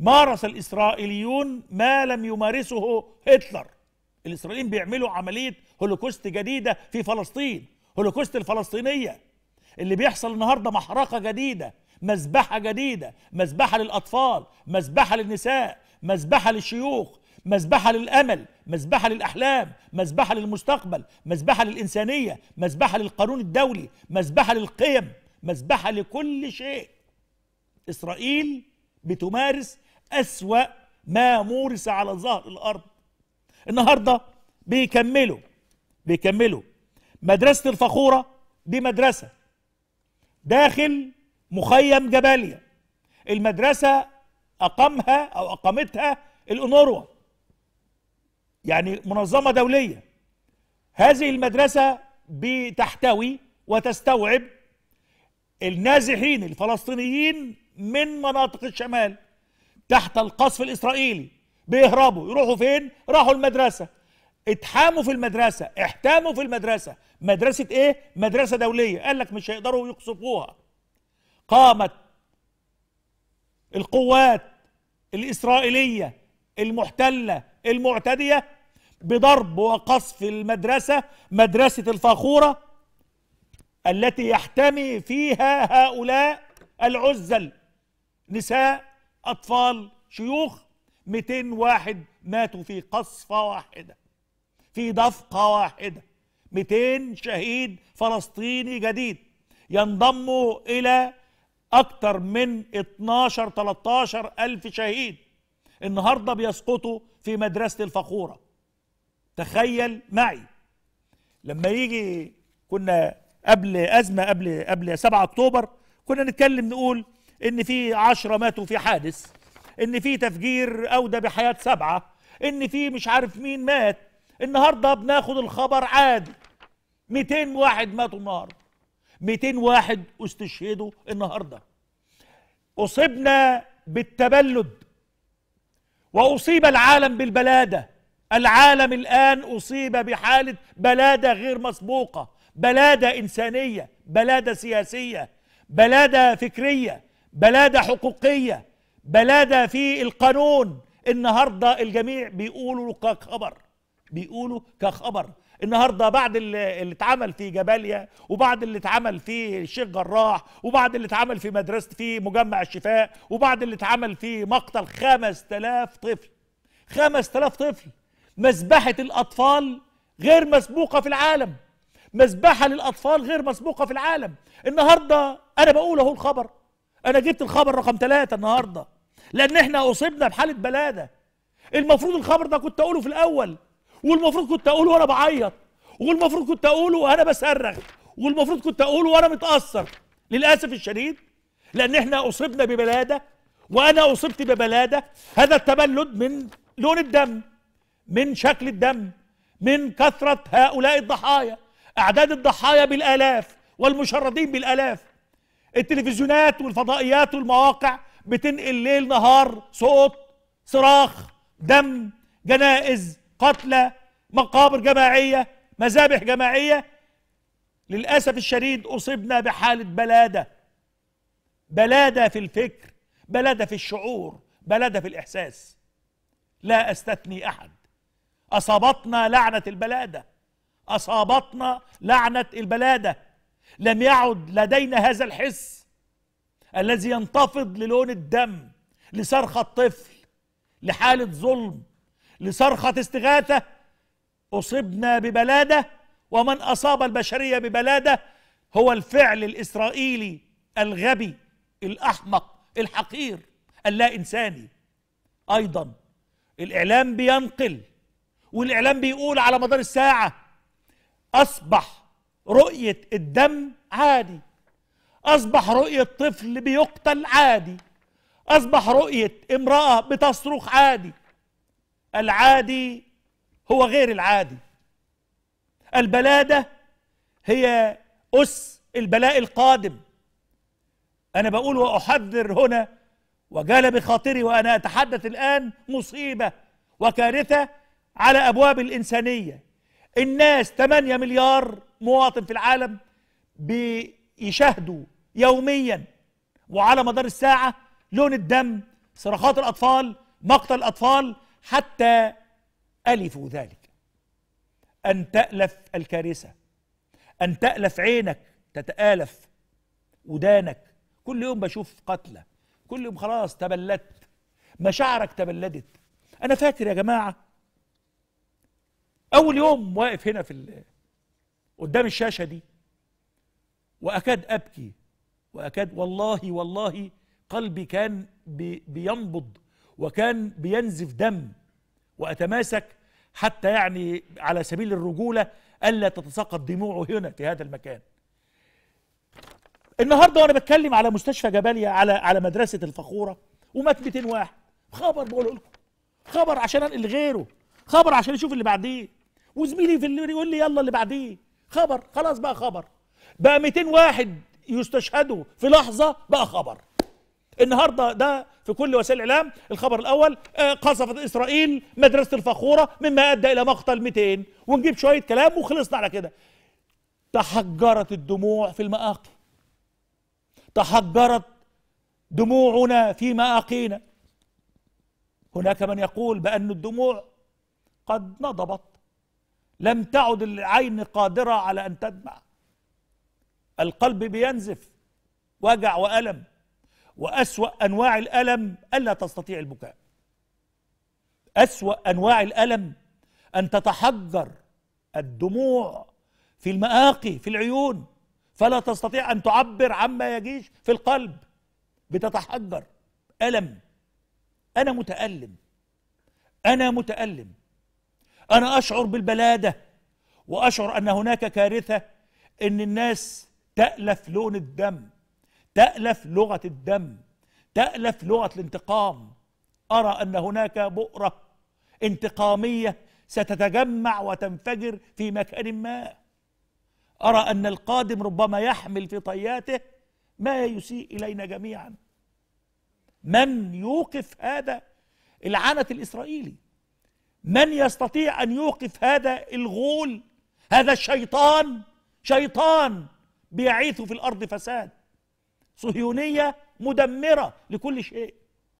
مارس الإسرائيليون ما لم يمارسه هتلر الإسرائيليين بيعملوا عملية هولوكوست جديدة في فلسطين هولوكوست الفلسطينية اللي بيحصل النهاردة محرقة جديدة مذبحة جديدة مذبحة للأطفال مذبحة للنساء مذبحة للشيوخ مذبحة للأمل مذبحة للأحلام مذبحة للمستقبل مذبحة للإنسانية مذبحة للقانون الدولي مذبحة للقيم مذبحة لكل شيء إسرائيل بتمارس أسوأ ما مورس على ظهر الأرض النهاردة بيكملوا بيكملوا مدرسة الفخورة دي مدرسة داخل مخيم جباليا المدرسة أقامها أو أقامتها الأونروا يعني منظمة دولية هذه المدرسة بتحتوي وتستوعب النازحين الفلسطينيين من مناطق الشمال تحت القصف الإسرائيلي بيهربوا يروحوا فين؟ راحوا المدرسة اتحاموا في المدرسة احتاموا في المدرسة مدرسة ايه؟ مدرسة دولية قال لك مش هيقدروا يقصفوها قامت القوات الإسرائيلية المحتلة المعتدية بضرب وقصف المدرسة مدرسة الفاخورة التي يحتمي فيها هؤلاء العزل نساء أطفال شيوخ 200 واحد ماتوا في قصفة واحدة في دفقة واحدة 200 شهيد فلسطيني جديد ينضموا إلى أكثر من 12 13 ألف شهيد النهاردة بيسقطوا في مدرسة الفخورة تخيل معي لما يجي كنا قبل أزمة قبل قبل 7 أكتوبر كنا نتكلم نقول ان في عشرة ماتوا في حادث ان في تفجير اودى بحياة سبعة ان في مش عارف مين مات النهاردة بناخد الخبر عادي 200 واحد ماتوا النهاردة 200 واحد استشهدوا النهاردة أصبنا بالتبلد وأصيب العالم بالبلادة العالم الآن أصيب بحالة بلادة غير مسبوقة بلادة إنسانية بلادة سياسية بلادة فكرية بلاده حقوقيه بلاده في القانون النهارده الجميع بيقولوا كخبر بيقولوا كخبر النهارده بعد اللي اتعمل في جباليا وبعد اللي اتعمل في الشيخ جراح وبعد اللي اتعمل في مدرسه في مجمع الشفاء وبعد اللي اتعمل في مقتل 5000 طفل 5000 طفل مذبحه الاطفال غير مسبوقه في العالم مذبحه للاطفال غير مسبوقه في العالم النهارده انا بقول اهو الخبر انا جبت الخبر رقم ثلاثة النهارده لان احنا اصبنا بحاله بلاده المفروض الخبر ده كنت اقوله في الاول والمفروض كنت اقوله وانا بعيط والمفروض كنت اقوله وانا بصرخ والمفروض كنت اقوله وانا متاثر للاسف الشديد لان احنا اصبنا ببلاده وانا اصبت ببلاده هذا التبلد من لون الدم من شكل الدم من كثره هؤلاء الضحايا اعداد الضحايا بالالاف والمشردين بالالاف التلفزيونات والفضائيات والمواقع بتنقل ليل نهار صوت صراخ دم جنائز قتلى مقابر جماعيه مذابح جماعيه للاسف الشديد اصبنا بحاله بلاده بلاده في الفكر بلاده في الشعور بلاده في الاحساس لا استثني احد اصابتنا لعنه البلاده اصابتنا لعنه البلاده لم يعد لدينا هذا الحس الذي ينتفض للون الدم لصرخة طفل لحالة ظلم لصرخة استغاثة أصبنا ببلادة ومن أصاب البشرية ببلادة هو الفعل الإسرائيلي الغبي الأحمق الحقير اللا إنساني أيضا الإعلام بينقل والإعلام بيقول على مدار الساعة أصبح رؤية الدم عادي أصبح رؤية طفل بيقتل عادي أصبح رؤية امرأة بتصرخ عادي العادي هو غير العادي البلادة هي أس البلاء القادم أنا بقول وأحذر هنا وجال بخاطري وأنا أتحدث الآن مصيبة وكارثة على أبواب الإنسانية الناس 8 مليار مواطن في العالم بيشاهدوا يوميا وعلى مدار الساعة لون الدم صرخات الأطفال مقتل الأطفال حتى ألفوا ذلك أن تألف الكارثة أن تألف عينك تتآلف ودانك كل يوم بشوف قتلى كل يوم خلاص تبلدت مشاعرك تبلدت أنا فاكر يا جماعة اول يوم واقف هنا في قدام الشاشه دي واكاد ابكي واكاد والله والله قلبي كان بينبض وكان بينزف دم واتماسك حتى يعني على سبيل الرجوله الا تتساقط دموعه هنا في هذا المكان النهارده وانا بتكلم على مستشفى جباليا على على مدرسه الفخوره ومات 200 واحد خبر بقوله لكم خبر عشان انقل غيره خبر عشان يشوف اللي بعديه وزميلي في اللي يقول لي يلا اللي بعديه خبر خلاص بقى خبر بقى 200 واحد يستشهدوا في لحظه بقى خبر النهارده ده في كل وسائل الاعلام الخبر الاول آه، قصفت اسرائيل مدرسه الفخوره مما ادى الى مقتل 200 ونجيب شويه كلام وخلصنا على كده تحجرت الدموع في المآقي تحجرت دموعنا في مآقينا هناك من يقول بأن الدموع قد نضبت لم تعد العين قادرة على أن تدمع القلب بينزف وجع وألم وأسوأ أنواع الألم ألا تستطيع البكاء أسوأ أنواع الألم أن تتحجر الدموع في المآقي في العيون فلا تستطيع أن تعبر عما يجيش في القلب بتتحجر ألم أنا متألم أنا متألم انا اشعر بالبلاده واشعر ان هناك كارثه ان الناس تالف لون الدم تالف لغه الدم تالف لغه الانتقام ارى ان هناك بؤره انتقاميه ستتجمع وتنفجر في مكان ما ارى ان القادم ربما يحمل في طياته ما يسيء الينا جميعا من يوقف هذا العنت الاسرائيلي من يستطيع ان يوقف هذا الغول هذا الشيطان شيطان بيعيث في الارض فساد صهيونيه مدمره لكل شيء